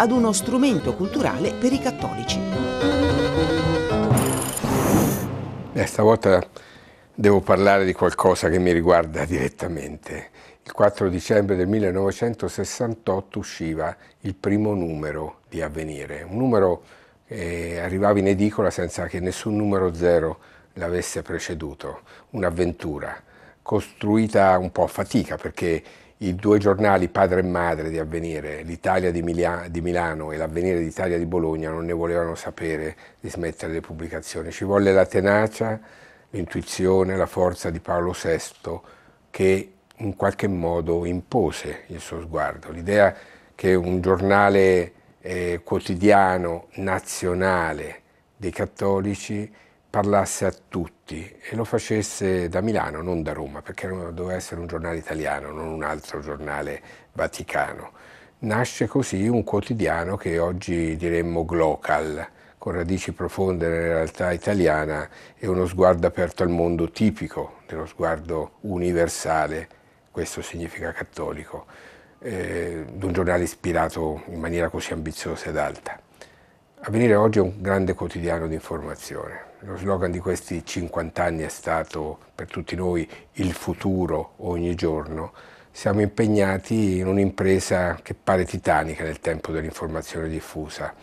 ad uno strumento culturale per i cattolici. Eh, stavolta devo parlare di qualcosa che mi riguarda direttamente. Il 4 dicembre del 1968 usciva il primo numero di Avvenire, un numero che arrivava in edicola senza che nessun numero zero l'avesse preceduto, un'avventura costruita un po' a fatica perché i due giornali padre e madre di Avvenire, l'Italia di, Milia- di, Milano e l'Avvenire d'Italia di Bologna, non ne volevano sapere di smettere le pubblicazioni. Ci volle la tenacia, l'intuizione, la forza di Paolo VI che in qualche modo impose il suo sguardo. L'idea che un giornale eh, quotidiano nazionale dei cattolici parlasse a tutti e lo facesse da Milano, non da Roma, perché doveva essere un giornale italiano, non un altro giornale vaticano. Nasce così un quotidiano che oggi diremmo glocal, con radici profonde nella realtà italiana e uno sguardo aperto al mondo tipico, dello sguardo universale, questo significa cattolico, eh, di un giornale ispirato in maniera così ambiziosa ed alta. Avvenire oggi è un grande quotidiano di informazione. Lo slogan di questi 50 anni è stato per tutti noi il futuro ogni giorno. Siamo impegnati in un'impresa che pare titanica nel tempo dell'informazione diffusa.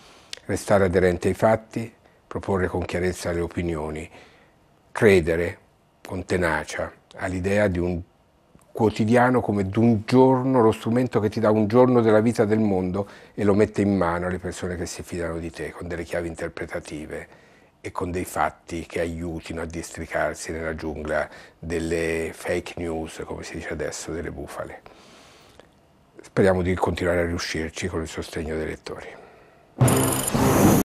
Restare aderente ai fatti, proporre con chiarezza le opinioni, credere con tenacia all'idea di un quotidiano come d'un giorno, lo strumento che ti dà un giorno della vita del mondo e lo mette in mano alle persone che si fidano di te con delle chiavi interpretative e con dei fatti che aiutino a districarsi nella giungla delle fake news, come si dice adesso, delle bufale. Speriamo di continuare a riuscirci con il sostegno dei lettori.